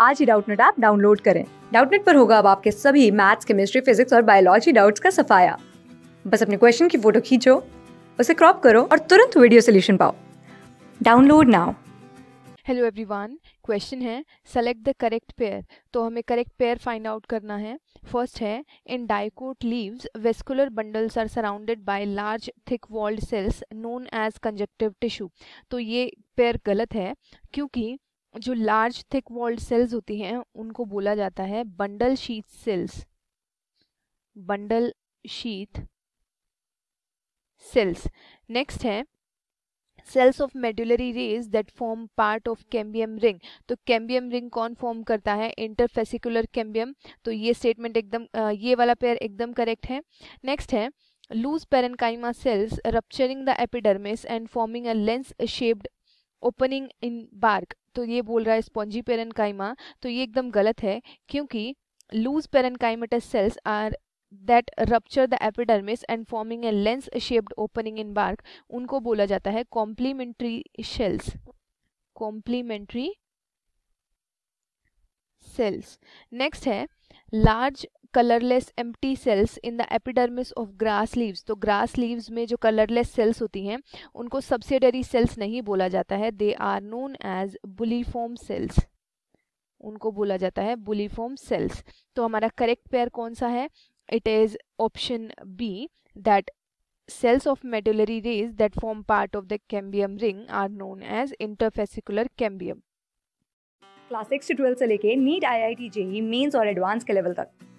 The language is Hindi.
आज ही डाउटनेट ऐप डाउनलोड करें डाउटनेट पर होगा अब आपके सभी मैथ्स केमिस्ट्री फिजिक्स और बायोलॉजी डाउट्स का सफाया बस अपने क्वेश्चन की फोटो खींचो उसे क्रॉप करो और तुरंत वीडियो सोल्यूशन पाओ download now hello everyone question है सेलेक्ट द करेक्ट पेयर तो हमें करेक्ट पेयर फाइंड आउट करना है फर्स्ट है in dicot leaves vascular bundles are surrounded by large thick walled cells known as conjunctive tissue तो ये पेयर गलत है क्योंकि जो लार्ज थिक वॉल्ड सेल्स होती हैं उनको बोला जाता है bundle sheath cells bundle sheath cells next है cells of medullary rays that form part of cambium ring तो कैम्बियम रिंग कौन फॉर्म करता है इंटरफेसिकुलर कैम्बियम तो ये स्टेटमेंट एकदम ये वाला पेयर एकदम करेक्ट है नेक्स्ट है loose parenchyma cells rupturing the epidermis and forming a lens shaped opening in bark तो ये बोल रहा है स्पॉन्जी पेरेनकाइमा तो ये एकदम गलत है क्योंकि loose parenchymatous cells are that rupture the epidermis and forming a lens shaped opening in bark उनको बोला जाता है complementary shells complementary cells next है large colourless empty cells in the epidermis of grass leaves तो ग्रास लीव्स में जो कलरलेस सेल्स होती हैं उनको सब्सिडरी सेल्स नहीं बोला जाता है they are known as bulliform cells उनको बोला जाता है बुलीफॉर्म सेल्स तो हमारा करेक्ट पेयर कौन सा है it is option B that cells of medullary rays that form part of the cambium ring are known as interfascicular cambium class six से ट्वेल्थ से लेके NEET I I T JEE mains और एडवांस के लेवल तक